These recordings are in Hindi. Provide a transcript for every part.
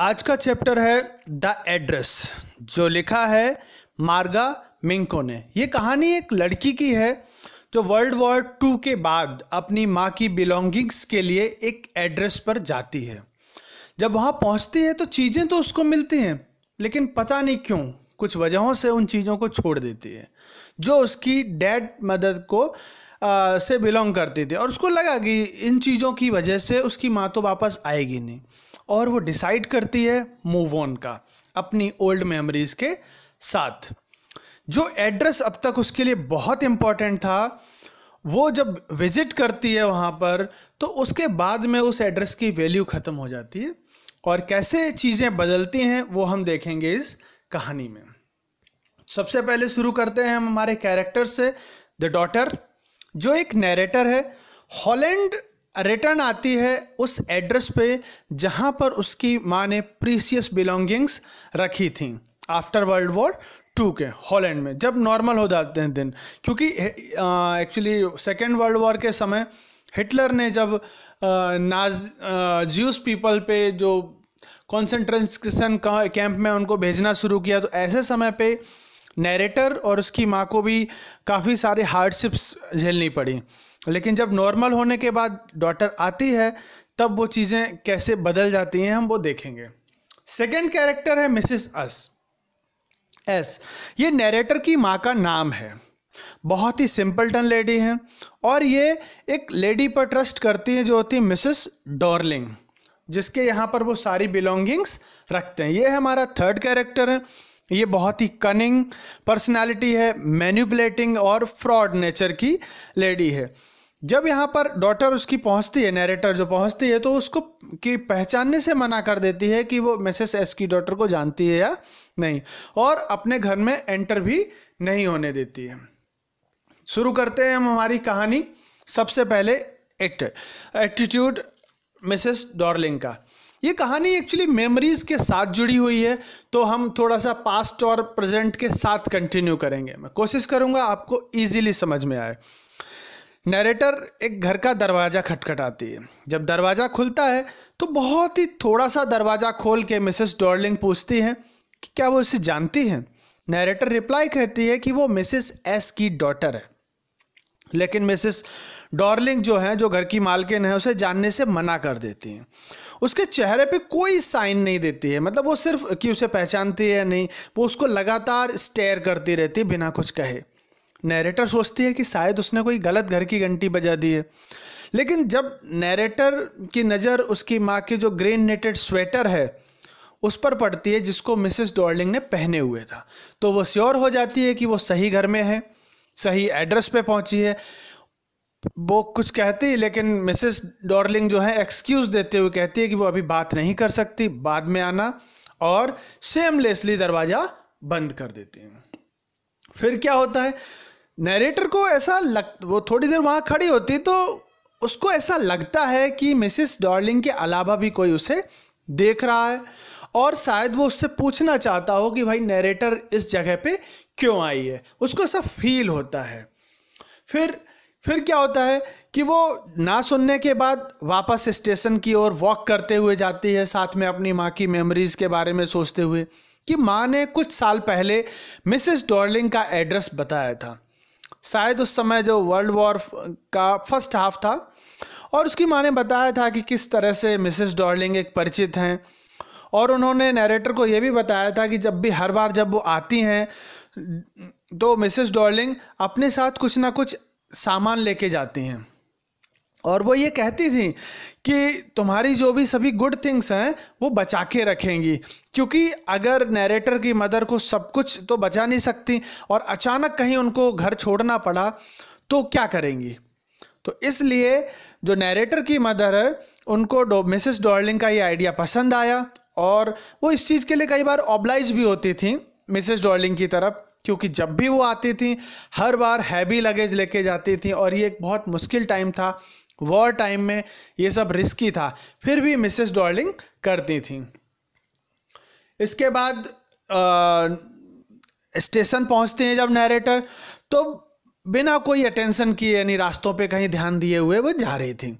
आज का चैप्टर है द एड्रेस जो लिखा है मार्गा मिंको ने ये कहानी एक लड़की की है जो वर्ल्ड वॉर टू के बाद अपनी माँ की बिलोंगिंग्स के लिए एक एड्रेस पर जाती है जब वहाँ पहुँचती है तो चीज़ें तो उसको मिलती हैं लेकिन पता नहीं क्यों कुछ वजहों से उन चीज़ों को छोड़ देती है जो उसकी डैड मदर को से बिलोंग करती थी और उसको लगा कि इन चीज़ों की वजह से उसकी माँ तो वापस आएगी नहीं और वो डिसाइड करती है मूव ऑन का अपनी ओल्ड मेमोरीज के साथ जो एड्रेस अब तक उसके लिए बहुत इम्पॉर्टेंट था वो जब विजिट करती है वहाँ पर तो उसके बाद में उस एड्रेस की वैल्यू ख़त्म हो जाती है और कैसे चीज़ें बदलती हैं वो हम देखेंगे इस कहानी में सबसे पहले शुरू करते हैं हम हमारे कैरेक्टर से द डॉटर जो एक नैरेटर है हॉलैंड रिटर्न आती है उस एड्रेस पे जहाँ पर उसकी माँ ने प्रीसियस बिलोंगिंग्स रखी थी आफ्टर वर्ल्ड वॉर टू के हॉलैंड में जब नॉर्मल हो जाते हैं दिन क्योंकि एक्चुअली सेकेंड वर्ल्ड वॉर के समय हिटलर ने जब नाज ज्यूस पीपल पे जो कॉन्सेंट्रेशन कैंप में उनको भेजना शुरू किया तो ऐसे समय पे नरेटर और उसकी माँ को भी काफ़ी सारे हार्डशिप्स झेलनी पड़ी लेकिन जब नॉर्मल होने के बाद डॉटर आती है तब वो चीज़ें कैसे बदल जाती हैं हम वो देखेंगे सेकेंड कैरेक्टर है मिसिस अस एस ये नरेटर की माँ का नाम है बहुत ही सिंपल टन लेडी हैं और ये एक लेडी पर ट्रस्ट करती है जो होती है मिसिस डॉर्लिंग जिसके यहाँ पर वो सारी बिलोंगिंग्स रखते हैं ये हमारा थर्ड कैरेक्टर है ये बहुत ही कनिंग पर्सनालिटी है मैन्यूपलेटिंग और फ्रॉड नेचर की लेडी है जब यहाँ पर डॉटर उसकी पहुँचती है नरेटर जो पहुँचती है तो उसको की पहचानने से मना कर देती है कि वो मिसेस एस की डॉटर को जानती है या नहीं और अपने घर में एंटर भी नहीं होने देती है शुरू करते हैं हम हमारी कहानी सबसे पहले एक्ट एटीट्यूड मिसेस डॉर्लिंग का ये कहानी एक्चुअली मेमोरीज के साथ जुड़ी हुई है तो हम थोड़ा सा पास्ट और प्रेजेंट के साथ कंटिन्यू करेंगे मैं कोशिश करूंगा आपको इजीली समझ में आए नरेटर एक घर का दरवाज़ा खटखटाती है जब दरवाज़ा खुलता है तो बहुत ही थोड़ा सा दरवाज़ा खोल के मिसेस डॉर्लिंग पूछती हैं कि क्या वो इसे जानती हैं नरेटर रिप्लाई कहती है कि वो मिसेस एस की डॉटर है लेकिन मिसेस डॉर्लिंग जो है जो घर की मालकिन है उसे जानने से मना कर देती हैं उसके चेहरे पे कोई साइन नहीं देती है मतलब वो सिर्फ कि उसे पहचानती है या नहीं वो उसको लगातार स्टेयर करती रहती है बिना कुछ कहे नैरेटर सोचती है कि शायद उसने कोई गलत घर की घंटी बजा दी है लेकिन जब नैरेटर की नज़र उसकी माँ के जो ग्रीन नेटेड स्वेटर है उस पर पड़ती है जिसको मिसेस डॉर्लिंग ने पहने हुए था तो वो श्योर हो जाती है कि वो सही घर में है सही एड्रेस पे पहुंची है वो कुछ कहती लेकिन मिसेस डॉर्लिंग जो है एक्सक्यूज़ देते हुए कहती है कि वो अभी बात नहीं कर सकती बाद में आना और सेमलेसली दरवाज़ा बंद कर देती हैं फिर क्या होता है नरेटर को ऐसा लग वो थोड़ी देर वहाँ खड़ी होती तो उसको ऐसा लगता है कि मिसेस डॉर्लिंग के अलावा भी कोई उसे देख रहा है और शायद वो उससे पूछना चाहता हो कि भाई नरेटर इस जगह पे क्यों आई है उसको ऐसा फील होता है फिर फिर क्या होता है कि वो ना सुनने के बाद वापस स्टेशन की ओर वॉक करते हुए जाती है साथ में अपनी माँ की मेमोरीज के बारे में सोचते हुए कि माँ ने कुछ साल पहले मिसेस डॉर्लिंग का एड्रेस बताया था शायद उस समय जो वर्ल्ड वॉर का फर्स्ट हाफ था और उसकी माँ ने बताया था कि किस तरह से मिसेस डॉर्लिंग एक परिचित हैं और उन्होंने नरेटर को यह भी बताया था कि जब भी हर बार जब वो आती हैं तो मिसेस डॉर्लिंग अपने साथ कुछ ना कुछ सामान लेके जाती हैं और वो ये कहती थी कि तुम्हारी जो भी सभी गुड थिंग्स हैं वो बचा के रखेंगी क्योंकि अगर नरेटर की मदर को सब कुछ तो बचा नहीं सकती और अचानक कहीं उनको घर छोड़ना पड़ा तो क्या करेंगी तो इसलिए जो नरेटर की मदर है उनको डो मिसिस डॉर्लिंग का ये आइडिया पसंद आया और वो इस चीज़ के लिए कई बार ऑब्लाइज भी होती थी मिसेस डॉर्लिंग की तरफ क्योंकि जब भी वो आती थी हर बार हैवी लगेज लेके जाती थी और ये एक बहुत मुश्किल टाइम था वॉर टाइम में ये सब रिस्की था फिर भी मिसेस डॉर्लिंग करती थी इसके बाद आ, स्टेशन पहुंचते हैं जब नरेटर तो बिना कोई अटेंशन किए यानी रास्तों पे कहीं ध्यान दिए हुए वो जा रही थी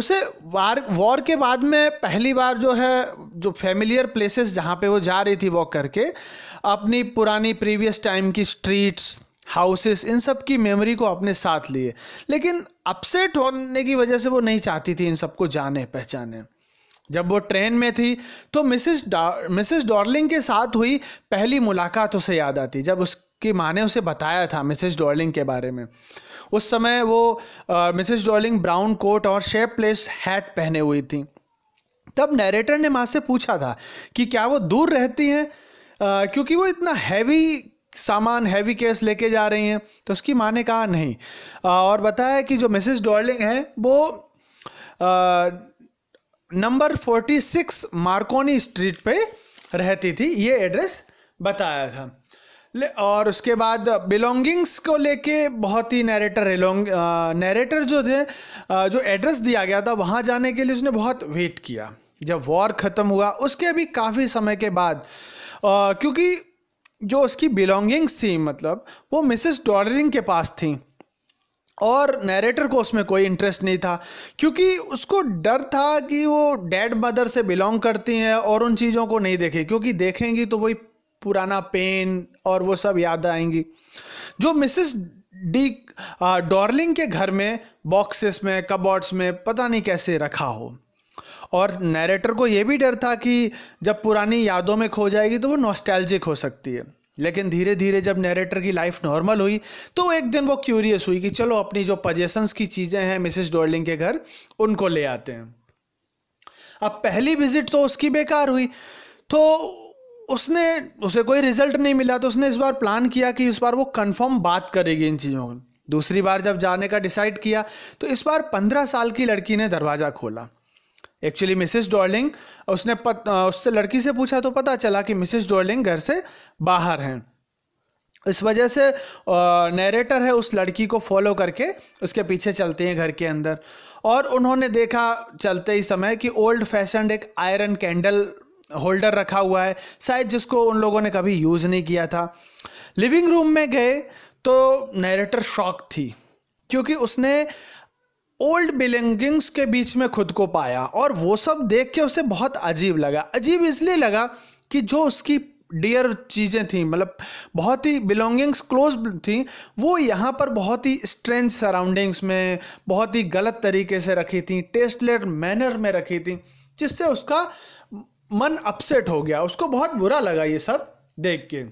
उसे वार वॉर के बाद में पहली बार जो है जो फेमिलियर प्लेसेस जहाँ पे वो जा रही थी वॉक करके अपनी पुरानी प्रीवियस टाइम की स्ट्रीट्स हाउसेस इन सब की मेमोरी को अपने साथ लिए लेकिन अपसेट होने की वजह से वो नहीं चाहती थी इन सबको जाने पहचाने जब वो ट्रेन में थी तो मिसेस मिसेस डॉर्लिंग के साथ हुई पहली मुलाकात उसे याद आती जब उसकी माँ ने उसे बताया था मिसेस डॉर्लिंग के बारे में उस समय वो मिसेस डॉर्लिंग ब्राउन कोट और शेप प्लेस हैट पहने हुई थी तब नरेटर ने माँ से पूछा था कि क्या वो दूर रहती हैं क्योंकि वो इतना हैवी सामान हैवी केस लेके जा रही हैं तो उसकी माँ ने कहा नहीं आ, और बताया कि जो मिसेस डॉर्लिंग है वो number forty six Marconi street पे रहती थी ये एड्रेस बताया था ले और उसके बाद बिलोंगिंग्स को लेके बहुत ही नरेटर नरेटर जो थे आ, जो एड्रेस दिया गया था वहाँ जाने के लिए उसने बहुत वेट किया जब वॉर ख़त्म हुआ उसके भी काफ़ी समय के बाद क्योंकि जो उसकी बिलोंगिंग्स थी मतलब वो मिसेस डॉलरिंग के पास थी और नरेटर को उसमें कोई इंटरेस्ट नहीं था क्योंकि उसको डर था कि वो डैड मदर से बिलोंग करती हैं और उन चीज़ों को नहीं देखे क्योंकि देखेंगी तो वही पुराना पेन और वो सब याद आएंगी जो मिसेस डी डॉर्लिंग के घर में बॉक्सेस में कबर्ड्स में पता नहीं कैसे रखा हो और नरेटर को यह भी डर था कि जब पुरानी यादों में खो जाएगी तो वो नॉस्टैल्जिक हो सकती है लेकिन धीरे धीरे जब नरेटर की लाइफ नॉर्मल हुई तो एक दिन वो क्यूरियस हुई कि चलो अपनी जो पजेशंस की चीज़ें हैं मिसिस डोर्लिंग के घर उनको ले आते हैं अब पहली विजिट तो उसकी बेकार हुई तो उसने उसे कोई रिजल्ट नहीं मिला तो उसने इस बार प्लान किया कि इस बार वो कंफर्म बात करेगी इन चीज़ों दूसरी बार जब जाने का डिसाइड किया तो इस बार पंद्रह साल की लड़की ने दरवाज़ा खोला एक्चुअली मिसेस डॉर्लिंग उसने पत, उससे लड़की से पूछा तो पता चला कि मिसेस डॉर्लिंग घर से बाहर हैं इस वजह से नरेटर है उस लड़की को फॉलो करके उसके पीछे चलते हैं घर के अंदर और उन्होंने देखा चलते ही समय कि ओल्ड फैशनड एक आयरन कैंडल होल्डर रखा हुआ है शायद जिसको उन लोगों ने कभी यूज़ नहीं किया था लिविंग रूम में गए तो नरेटर शॉक थी क्योंकि उसने ओल्ड बिलिंगिंग्स के बीच में खुद को पाया और वो सब देख के उसे बहुत अजीब लगा अजीब इसलिए लगा कि जो उसकी डियर चीज़ें थी मतलब बहुत ही बिलोंगिंग्स क्लोज थी वो यहाँ पर बहुत ही स्ट्रेंज सराउंडिंग्स में बहुत ही गलत तरीके से रखी थी टेस्टलेट मैनर में रखी थी जिससे उसका मन अपसेट हो गया उसको बहुत बुरा लगा ये सब देख के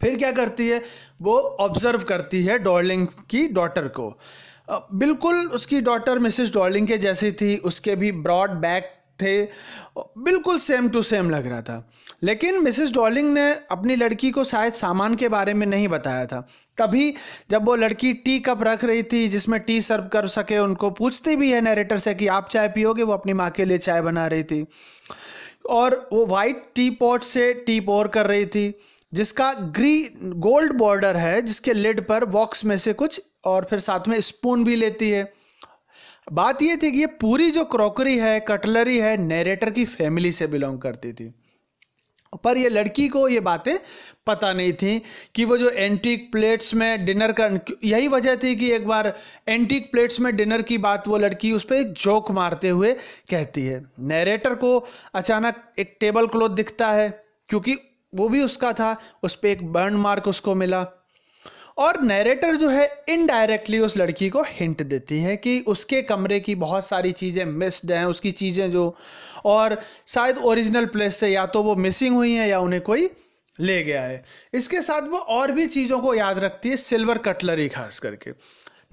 फिर क्या करती है वो ऑब्ज़र्व करती है डॉर्लिंग की डॉटर को बिल्कुल उसकी डॉटर मिसेस डॉर्लिंग के जैसी थी उसके भी ब्रॉड बैक थे बिल्कुल सेम टू सेम लग रहा था लेकिन मिसेस डॉलिंग ने अपनी लड़की को शायद सामान के बारे में नहीं बताया था तभी जब वो लड़की टी कप रख रही थी जिसमें टी सर्व कर सके उनको पूछती भी है नरेटर से कि आप चाय पियोगे वो अपनी माँ के लिए चाय बना रही थी और वो वाइट टी पॉट से टी पोर कर रही थी जिसका ग्री गोल्ड बॉर्डर है जिसके लिड पर बॉक्स में से कुछ और फिर साथ में स्पून भी लेती है बात यह थी कि ये पूरी जो क्रॉकरी है कटलरी है नरेटर की फैमिली से बिलोंग करती थी पर ये लड़की को ये बातें पता नहीं थी कि वो जो एंटीक प्लेट्स में डिनर का यही वजह थी कि एक बार एंटीक प्लेट्स में डिनर की बात वो लड़की उस पर एक जोक मारते हुए कहती है नरेटर को अचानक एक टेबल क्लॉथ दिखता है क्योंकि वो भी उसका था उस पर एक बर्न मार्क उसको मिला और नरेटर जो है इनडायरेक्टली उस लड़की को हिंट देती है कि उसके कमरे की बहुत सारी चीज़ें मिस्ड हैं उसकी चीज़ें जो और शायद ओरिजिनल प्लेस से या तो वो मिसिंग हुई हैं या उन्हें कोई ले गया है इसके साथ वो और भी चीज़ों को याद रखती है सिल्वर कटलरी खास करके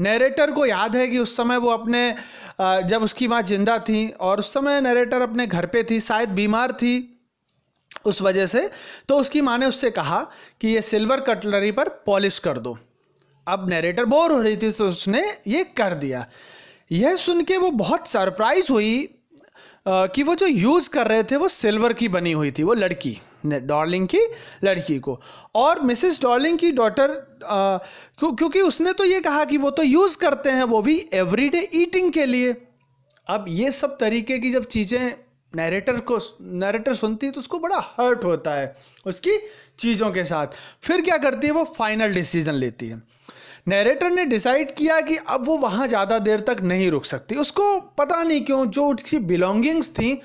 नरेटर को याद है कि उस समय वो अपने जब उसकी माँ जिंदा थी और उस समय नरेटर अपने घर पे थी शायद बीमार थी उस वजह से तो उसकी माँ ने उससे कहा कि ये सिल्वर कटलरी पर पॉलिश कर दो अब नरेटर बोर हो रही थी तो उसने ये कर दिया यह सुन के वो बहुत सरप्राइज हुई कि वो जो यूज़ कर रहे थे वो सिल्वर की बनी हुई थी वो लड़की डॉर्लिंग की लड़की को और मिसेस डॉर्लिंग की डॉटर क्यों, क्योंकि उसने तो ये कहा कि वो तो यूज़ करते हैं वो भी एवरीडे ईटिंग के लिए अब ये सब तरीके की जब चीज़ें नरेटर को नरेटर सुनती है तो उसको बड़ा हर्ट होता है उसकी चीज़ों के साथ फिर क्या करती है वो फाइनल डिसीजन लेती है नरेटर ने डिसाइड किया कि अब वो वहाँ ज़्यादा देर तक नहीं रुक सकती उसको पता नहीं क्यों जो उसकी बिलोंगिंग्स थी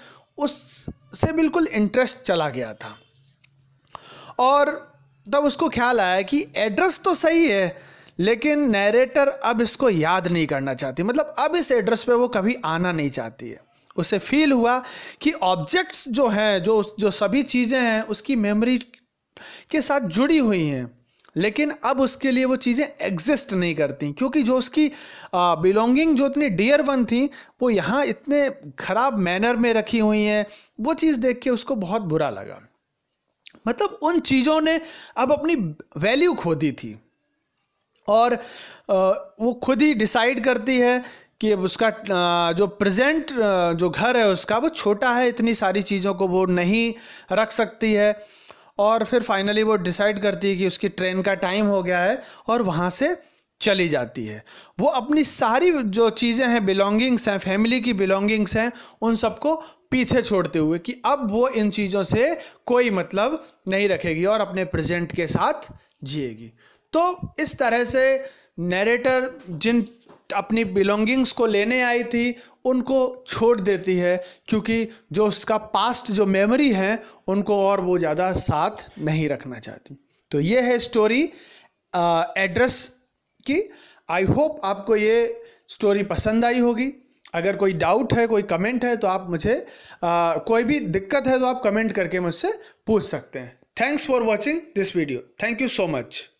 उससे बिल्कुल इंटरेस्ट चला गया था और तब उसको ख्याल आया कि एड्रेस तो सही है लेकिन नरेटर अब इसको याद नहीं करना चाहती मतलब अब इस एड्रेस पे वो कभी आना नहीं चाहती है उसे फील हुआ कि ऑब्जेक्ट्स जो हैं जो जो सभी चीज़ें हैं उसकी मेमोरी के साथ जुड़ी हुई हैं लेकिन अब उसके लिए वो चीज़ें एग्जिस्ट नहीं करती क्योंकि जो उसकी बिलोंगिंग जो इतनी डियर वन थी वो यहाँ इतने ख़राब मैनर में रखी हुई हैं वो चीज़ देख के उसको बहुत बुरा लगा मतलब उन चीज़ों ने अब अपनी वैल्यू खो दी थी और वो खुद ही डिसाइड करती है कि उसका जो प्रेजेंट जो घर है उसका वो छोटा है इतनी सारी चीज़ों को वो नहीं रख सकती है और फिर फाइनली वो डिसाइड करती है कि उसकी ट्रेन का टाइम हो गया है और वहाँ से चली जाती है वो अपनी सारी जो चीज़ें हैं बिलोंगिंग्स हैं फैमिली की बिलोंगिंग्स हैं उन सबको पीछे छोड़ते हुए कि अब वो इन चीज़ों से कोई मतलब नहीं रखेगी और अपने प्रेजेंट के साथ जिएगी तो इस तरह से नरेटर जिन अपनी बिलोंगिंग्स को लेने आई थी उनको छोड़ देती है क्योंकि जो उसका पास्ट जो मेमोरी है उनको और वो ज़्यादा साथ नहीं रखना चाहती तो ये है स्टोरी एड्रेस की आई होप आपको ये स्टोरी पसंद आई होगी अगर कोई डाउट है कोई कमेंट है तो आप मुझे आ, कोई भी दिक्कत है तो आप कमेंट करके मुझसे पूछ सकते हैं thanks for watching this video thank you so much